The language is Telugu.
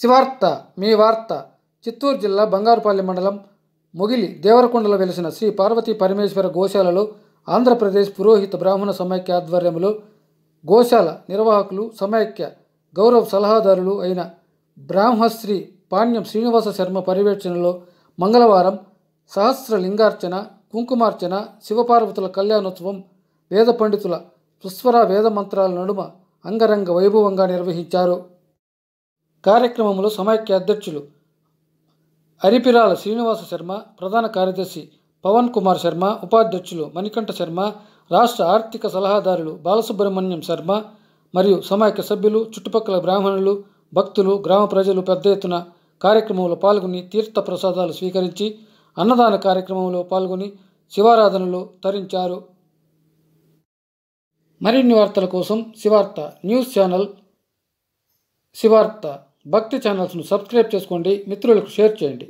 శివార్త మీ వార్త చిత్తూరు జిల్లా బంగారుపల్లి మండలం ముగిలి దేవరకొండలో వెలిసిన శ్రీ పార్వతీ పరమేశ్వర గోశాలలో ఆంధ్రప్రదేశ్ పురోహిత బ్రాహ్మణ సమైక్య ఆధ్వర్యంలో గోశాల నిర్వాహకులు సమైక్య గౌరవ సలహాదారులు అయిన బ్రాహ్మశ్రీ పాణ్యం శ్రీనివాస శర్మ పర్యవేక్షణలో మంగళవారం సహస్రలింగార్చన కుంకుమార్చన శివపార్వతుల కళ్యాణోత్సవం వేద పండితుల సుస్వర వేద మంత్రాల నడుమ అంగరంగ వైభవంగా నిర్వహించారు కార్యక్రమంలో సమాఖ్య అధ్యక్షులు అరిపిరాల శ్రీనివాస శర్మ ప్రధాన కార్యదర్శి పవన్ కుమార్ శర్మ ఉపాధ్యక్షులు మణికంఠ శర్మ రాష్ట్ర ఆర్థిక సలహాదారులు బాలసుబ్రహ్మణ్యం శర్మ మరియు సమాఖ్య సభ్యులు చుట్టుపక్కల బ్రాహ్మణులు భక్తులు గ్రామ ప్రజలు పెద్ద ఎత్తున కార్యక్రమంలో పాల్గొని తీర్థ ప్రసాదాలు స్వీకరించి అన్నదాన కార్యక్రమంలో పాల్గొని శివారాధనలు తరించారు మరిన్ని వార్తల కోసం శివార్త న్యూస్ ఛానల్ శివార్త భక్తి ఛానల్స్ను సబ్స్క్రైబ్ చేసుకోండి మిత్రులకు షేర్ చేయండి